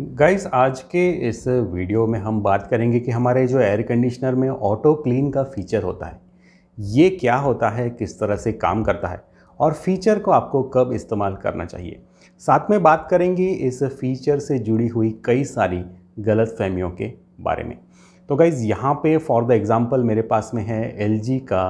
guys आज के इस वीडियो में हम बात करेंगे कि हमारे जो एयर कंडीशनर में ऑटो क्लीन का फीचर होता है ये क्या होता है किस तरह से काम करता है और फीचर को आपको कब इस्तेमाल करना चाहिए साथ में बात करेंगे इस फीचर से जुड़ी हुई कई सारी गलत फहमियों के बारे में तो गाइज़ यहाँ पे फॉर द एग्ज़ाम्पल मेरे पास में है एल का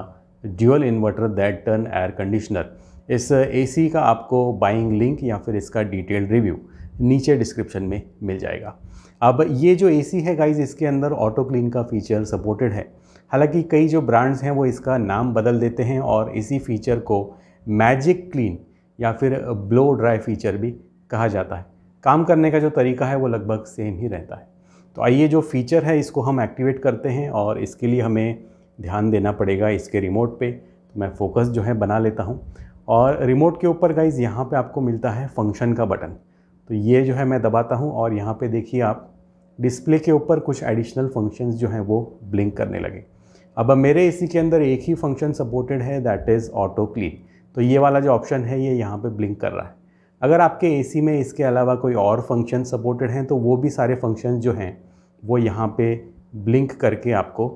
dual inverter that turn air conditioner इस ए का आपको बाइंग लिंक या फिर इसका डिटेल रिव्यू नीचे डिस्क्रिप्शन में मिल जाएगा अब ये जो ए है गाइज इसके अंदर ऑटो क्लीन का फीचर सपोर्टेड है हालांकि कई जो ब्रांड्स हैं वो इसका नाम बदल देते हैं और इसी फीचर को मैजिक क्लीन या फिर ब्लो ड्राई फीचर भी कहा जाता है काम करने का जो तरीका है वो लगभग सेम ही रहता है तो आइए जो फीचर है इसको हम एक्टिवेट करते हैं और इसके लिए हमें ध्यान देना पड़ेगा इसके रिमोट पे तो मैं फोकस जो है बना लेता हूँ और रिमोट के ऊपर गाइज यहाँ पर आपको मिलता है फंक्शन का बटन तो ये जो है मैं दबाता हूँ और यहाँ पे देखिए आप डिस्प्ले के ऊपर कुछ एडिशनल फंक्शंस जो हैं वो ब्लिंक करने लगे अब मेरे इसी के अंदर एक ही फंक्शन सपोर्टेड है दैट इज़ ऑटो क्लीन तो ये वाला जो ऑप्शन है ये यहाँ पे ब्लिंक कर रहा है अगर आपके ए में इसके अलावा कोई और फंक्शन सपोर्टेड हैं तो वो भी सारे फंक्शन जो हैं वो यहाँ पर ब्लिंक करके आपको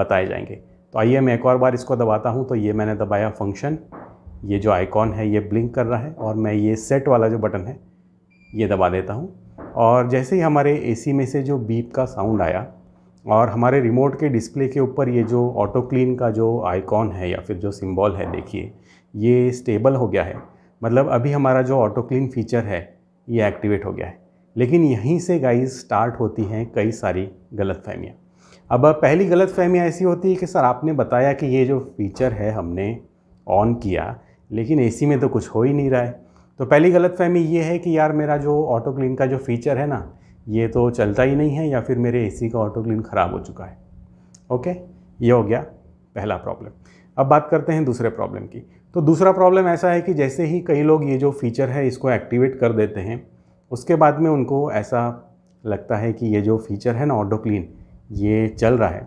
बताए जाएंगे तो आइए मैं एक और बार इसको दबाता हूँ तो ये मैंने दबाया फंक्शन ये जो आइकॉन है ये ब्लिंक कर रहा है और मैं ये सेट वाला जो बटन है ये दबा देता हूँ और जैसे ही हमारे एसी में से जो बीप का साउंड आया और हमारे रिमोट के डिस्प्ले के ऊपर ये जो ऑटो क्लीन का जो आइकॉन है या फिर जो सिंबल है देखिए ये स्टेबल हो गया है मतलब अभी हमारा जो ऑटो क्लीन फीचर है ये एक्टिवेट हो गया है लेकिन यहीं से गाइस स्टार्ट होती हैं कई सारी गलत फहमियाँ अब पहली गलत फहमियाँ ऐसी होती है कि सर आपने बताया कि ये जो फीचर है हमने ऑन किया लेकिन एसी में तो कुछ हो ही नहीं रहा है तो पहली गलतफहमी ये है कि यार मेरा जो ऑटो क्लीन का जो फीचर है ना ये तो चलता ही नहीं है या फिर मेरे एसी का ऑटो क्लीन ख़राब हो चुका है ओके ये हो गया पहला प्रॉब्लम अब बात करते हैं दूसरे प्रॉब्लम की तो दूसरा प्रॉब्लम ऐसा है कि जैसे ही कई लोग ये जो फीचर है इसको एक्टिवेट कर देते हैं उसके बाद में उनको ऐसा लगता है कि ये जो फीचर है ना ऑटो क्लीन ये चल रहा है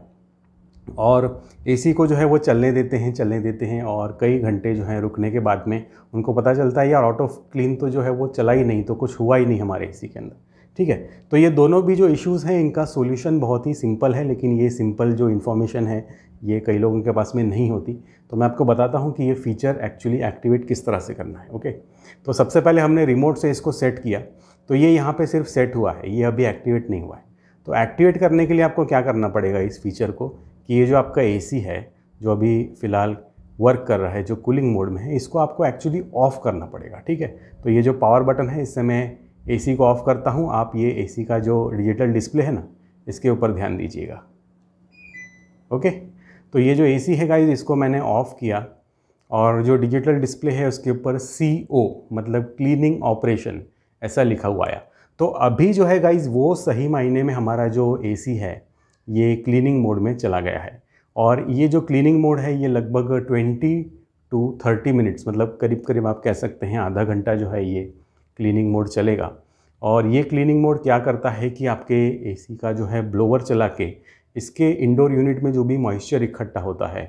और एसी को जो है वो चलने देते हैं चलने देते हैं और कई घंटे जो हैं रुकने के बाद में उनको पता चलता है यार ऑटो क्लीन तो जो है वो चला ही नहीं तो कुछ हुआ ही नहीं हमारे एसी के अंदर ठीक है तो ये दोनों भी जो इश्यूज़ हैं इनका सोल्यूशन बहुत ही सिंपल है लेकिन ये सिंपल जो इन्फॉर्मेशन है ये कई लोगों के पास में नहीं होती तो मैं आपको बताता हूँ कि ये फ़ीचर एक्चुअली एक्टिवेट किस तरह से करना है ओके तो सबसे पहले हमने रिमोट से इसको सेट किया तो ये यहाँ पर सिर्फ सेट हुआ है ये अभी एक्टिवेट नहीं हुआ है तो एक्टिवेट करने के लिए आपको क्या करना पड़ेगा इस फीचर को कि ये जो आपका ए है जो अभी फ़िलहाल वर्क कर रहा है जो कूलिंग मोड में है इसको आपको एक्चुअली ऑफ़ करना पड़ेगा ठीक है तो ये जो पावर बटन है इससे मैं ए को ऑफ़ करता हूँ आप ये ए का जो डिजिटल डिस्प्ले है ना इसके ऊपर ध्यान दीजिएगा ओके तो ये जो ए है गाइज इसको मैंने ऑफ़ किया और जो डिजिटल डिस्प्ले है उसके ऊपर सी ओ मतलब क्लीनिंग ऑपरेशन ऐसा लिखा हुआ आया तो अभी जो है गाइज वो सही मायने में हमारा जो ए है ये क्लीनिंग मोड में चला गया है और ये जो क्लीनिंग मोड है ये लगभग ट्वेंटी टू थर्टी मिनट्स मतलब करीब करीब आप कह सकते हैं आधा घंटा जो है ये क्लीनिंग मोड चलेगा और ये क्लीनिंग मोड क्या करता है कि आपके एसी का जो है ब्लोवर चला के इसके इंडोर यूनिट में जो भी मॉइस्चर इकट्ठा होता है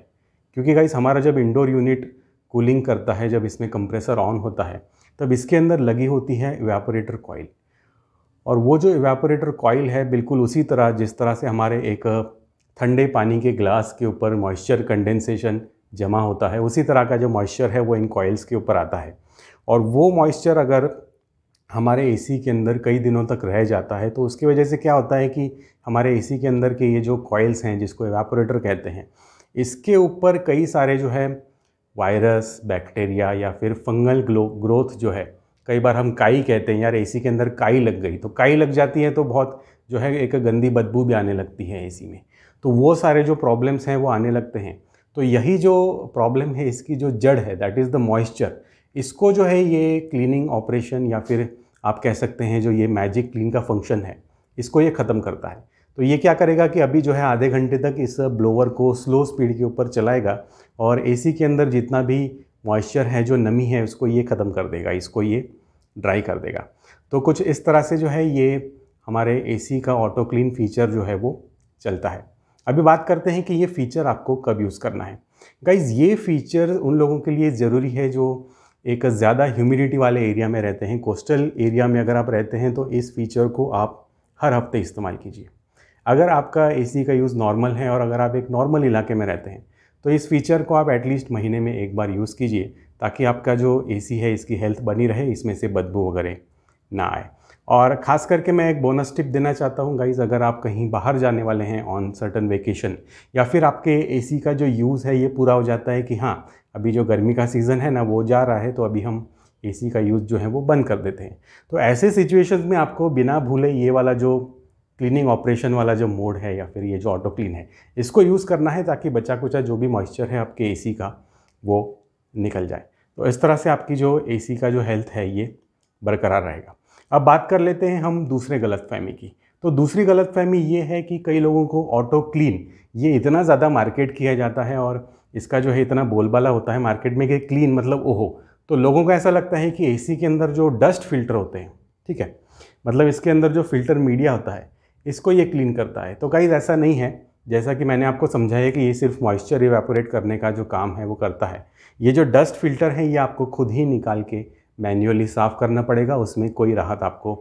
क्योंकि गाइस हमारा जब इंडोर यूनिट कूलिंग करता है जब इसमें कंप्रेसर ऑन होता है तब इसके अंदर लगी होती है वेपोरेटर कॉइल और वो जो इवेपोरेटर कॉयल है बिल्कुल उसी तरह जिस तरह से हमारे एक ठंडे पानी के ग्लास के ऊपर मॉइस्चर कंडेंसेशन जमा होता है उसी तरह का जो मॉइस्चर है वो इन कॉयल्स के ऊपर आता है और वो मॉइस्चर अगर हमारे ए के अंदर कई दिनों तक रह जाता है तो उसकी वजह से क्या होता है कि हमारे ए के अंदर के ये जो कॉयल्स हैं जिसको एवेपोरेटर कहते हैं इसके ऊपर कई सारे जो है वायरस बैक्टीरिया या फिर फंगल ग्लो ग्रोथ जो है कई बार हम काई कहते हैं यार एसी के अंदर काई लग गई तो काई लग जाती है तो बहुत जो है एक गंदी बदबू भी आने लगती है एसी में तो वो सारे जो प्रॉब्लम्स हैं वो आने लगते हैं तो यही जो प्रॉब्लम है इसकी जो जड़ है दैट इज़ द मॉइस्चर इसको जो है ये क्लीनिंग ऑपरेशन या फिर आप कह सकते हैं जो ये मैजिक क्लीन का फंक्शन है इसको ये ख़त्म करता है तो ये क्या करेगा कि अभी जो है आधे घंटे तक इस ब्लोवर को स्लो स्पीड के ऊपर चलाएगा और एसी के अंदर जितना भी मॉइस्चर है जो नमी है उसको ये ख़त्म कर देगा इसको ये ड्राई कर देगा तो कुछ इस तरह से जो है ये हमारे एसी का ऑटो क्लीन फीचर जो है वो चलता है अभी बात करते हैं कि ये फ़ीचर आपको कब यूज़ करना है गाइज़ ये फ़ीचर उन लोगों के लिए ज़रूरी है जो एक ज़्यादा ह्यूमिडिटी वाले एरिया में रहते हैं कोस्टल एरिया में अगर आप रहते हैं तो इस फीचर को आप हर हफ्ते इस्तेमाल कीजिए अगर आपका एसी का यूज़ नॉर्मल है और अगर आप एक नॉर्मल इलाके में रहते हैं तो इस फीचर को आप एटलीस्ट महीने में एक बार यूज़ कीजिए ताकि आपका जो ए है इसकी हेल्थ बनी रहे इसमें से बदबू वगैरह ना आए और ख़ास करके मैं एक बोनस टिप देना चाहता हूँ गाइज़ अगर आप कहीं बाहर जाने वाले हैं ऑन सर्टन वेकेशन या फिर आपके ए का जो यूज़ है ये पूरा हो जाता है कि हाँ अभी जो गर्मी का सीज़न है ना वो जा रहा है तो अभी हम एसी का यूज़ जो है वो बंद कर देते हैं तो ऐसे सिचुएशंस में आपको बिना भूले ये वाला जो क्लीनिंग ऑपरेशन वाला जो मोड है या फिर ये जो ऑटो क्लीन है इसको यूज़ करना है ताकि बचा कुचा जो भी मॉइस्चर है आपके ए का वो निकल जाए तो इस तरह से आपकी जो ए का जो हेल्थ है ये बरकरार रहेगा अब बात कर लेते हैं हम दूसरे गलतफहमी की तो दूसरी गलत फहमी ये है कि कई लोगों को ऑटो क्लीन ये इतना ज़्यादा मार्केट किया जाता है और इसका जो है इतना बोलबाला होता है मार्केट में कि क्लीन मतलब ओहो तो लोगों को ऐसा लगता है कि एसी के अंदर जो डस्ट फिल्टर होते हैं ठीक है मतलब इसके अंदर जो फिल्टर मीडिया होता है इसको ये क्लीन करता है तो गाइज़ ऐसा नहीं है जैसा कि मैंने आपको समझाया कि ये सिर्फ मॉइस्चर इवेपोरेट करने का जो काम है वो करता है ये जो डस्ट फिल्टर है ये आपको खुद ही निकाल के मैन्युअली साफ़ करना पड़ेगा उसमें कोई राहत आपको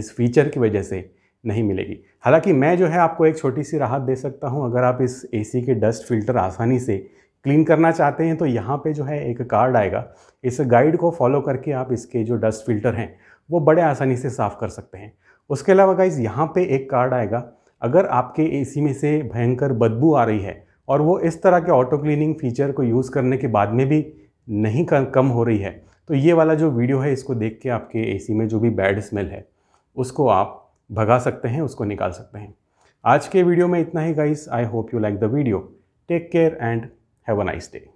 इस फीचर की वजह से नहीं मिलेगी हालांकि मैं जो है आपको एक छोटी सी राहत दे सकता हूं अगर आप इस एसी के डस्ट फिल्टर आसानी से क्लीन करना चाहते हैं तो यहाँ पे जो है एक कार्ड आएगा इस गाइड को फॉलो करके आप इसके जो डस्ट फिल्टर हैं वो बड़े आसानी से साफ़ कर सकते हैं उसके अलावा गाइज यहाँ पे एक कार्ड आएगा अगर आपके एसी में से भयंकर बदबू आ रही है और वो इस तरह के ऑटो क्लीनिंग फीचर को यूज़ करने के बाद में भी नहीं कम हो रही है तो ये वाला जो वीडियो है इसको देख के आपके ए में जो भी बैड स्मेल है उसको आप भगा सकते हैं उसको निकाल सकते हैं आज के वीडियो में इतना ही guys I hope you like the video take care and have a nice day